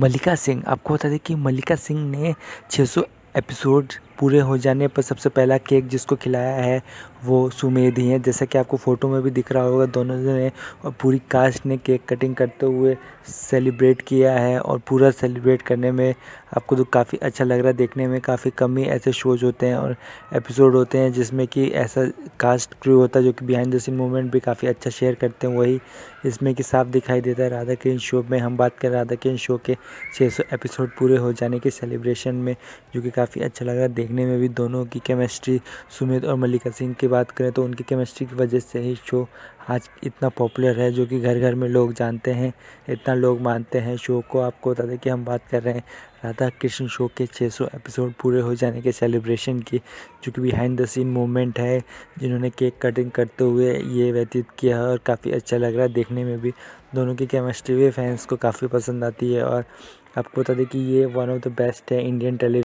मल्लिका सिंह आपको बता दें कि मल्लिका सिंह ने 600 एपिसोड पूरे हो जाने पर सबसे पहला केक जिसको खिलाया है वो सुमेध ही है जैसा कि आपको फ़ोटो में भी दिख रहा होगा दोनों ने और पूरी कास्ट ने केक कटिंग करते हुए सेलिब्रेट किया है और पूरा सेलिब्रेट करने में आपको तो काफ़ी अच्छा लग रहा है देखने में काफ़ी कम ही ऐसे शोज होते हैं और एपिसोड होते हैं जिसमें कि ऐसा कास्ट क्रू होता है जो कि बिहाइंड द सीन मूवमेंट भी काफ़ी अच्छा शेयर करते हैं वही इसमें कि साफ दिखाई देता है राधा कृष्ण शो में हम बात करें राधा कृष्ण शो के छः एपिसोड पूरे हो जाने के सेलिब्रेशन में जो कि काफ़ी अच्छा लग रहा है देखने में भी दोनों की केमिस्ट्री सुमित और मल्लिका सिंह की बात करें तो उनकी केमिस्ट्री की वजह से ही शो आज इतना पॉपुलर है जो कि घर घर में लोग जानते हैं इतना लोग मानते हैं शो को आपको बता दें कि हम बात कर रहे हैं राधा कृष्ण शो के 600 एपिसोड पूरे हो जाने के सेलिब्रेशन की जो कि बिहाइंड द सीन मोमेंट है जिन्होंने केक कटिंग करते हुए ये व्यतीत किया और काफ़ी अच्छा लग रहा है देखने में भी दोनों की केमिस्ट्री भी फैंस को काफ़ी पसंद आती है और आपको बता दें कि ये वन ऑफ द बेस्ट है इंडियन टेली